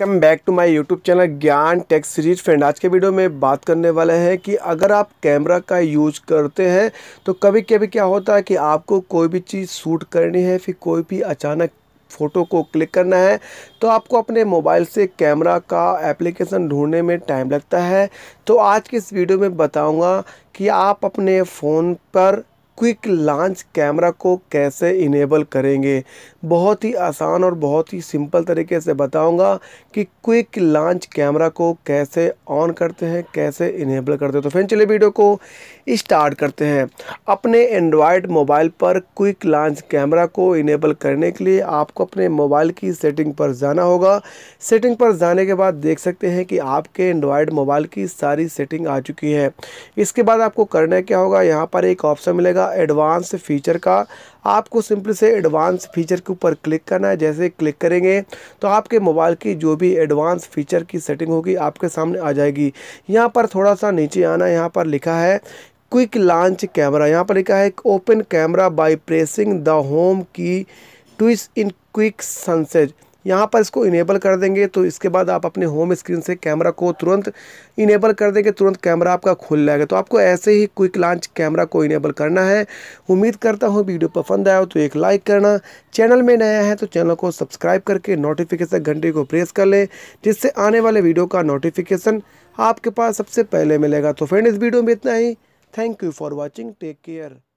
welcome back to my YouTube channel Gyan tech series friend आज के video में बात करने वाले हैं कि अगर आप कैमरा का यूज करते हैं तो कभी कभी क्या होता है कि आपको कोई भी चीज़ शूट करनी है फिर कोई भी अचानक फ़ोटो को क्लिक करना है तो आपको अपने मोबाइल से कैमरा का एप्लीकेशन ढूंढने में टाइम लगता है तो आज के इस वीडियो में बताऊंगा कि आप अपने फ़ोन पर क्विक लॉन्च कैमरा को कैसे इनेबल करेंगे बहुत ही आसान और बहुत ही सिंपल तरीके से बताऊंगा कि क्विक लॉन्च कैमरा को कैसे ऑन करते हैं कैसे इनेबल करते हैं तो फिर चलिए वीडियो को स्टार्ट करते हैं अपने एंड्रॉयड मोबाइल पर क्विक लॉन्च कैमरा को इनेबल करने के लिए आपको अपने मोबाइल की सेटिंग पर जाना होगा सेटिंग पर जाने के बाद देख सकते हैं कि आपके एंड्रॉयड मोबाइल की सारी सेटिंग आ चुकी है इसके बाद आपको करना क्या होगा यहाँ पर एक ऑप्शन मिलेगा मिलेगा एडवांस फीचर का आपको सिंपल से एडवांस फीचर के ऊपर क्लिक करना है जैसे क्लिक करेंगे तो आपके मोबाइल की जो भी एडवांस फीचर की सेटिंग होगी आपके सामने आ जाएगी यहाँ पर थोड़ा सा नीचे आना यहाँ पर लिखा है क्विक लॉन्च कैमरा यहाँ पर लिखा है open camera by pressing the home key twice in quick succession यहाँ पर इसको इनेबल कर देंगे तो इसके बाद आप अपने होम स्क्रीन से कैमरा को तुरंत इनेबल कर देंगे तुरंत कैमरा आपका खुल जाएगा तो आपको ऐसे ही क्विक लॉन्च कैमरा को इनेबल करना है उम्मीद करता हूँ वीडियो पसंद आया हो तो एक लाइक करना चैनल में नया है तो चैनल को सब्सक्राइब करके नोटिफिकेशन घंटे को प्रेस कर लें जिससे आने वाले वीडियो का नोटिफिकेशन आपके पास सबसे पहले मिलेगा तो फ्रेंड इस वीडियो में इतना ही thank you for watching take care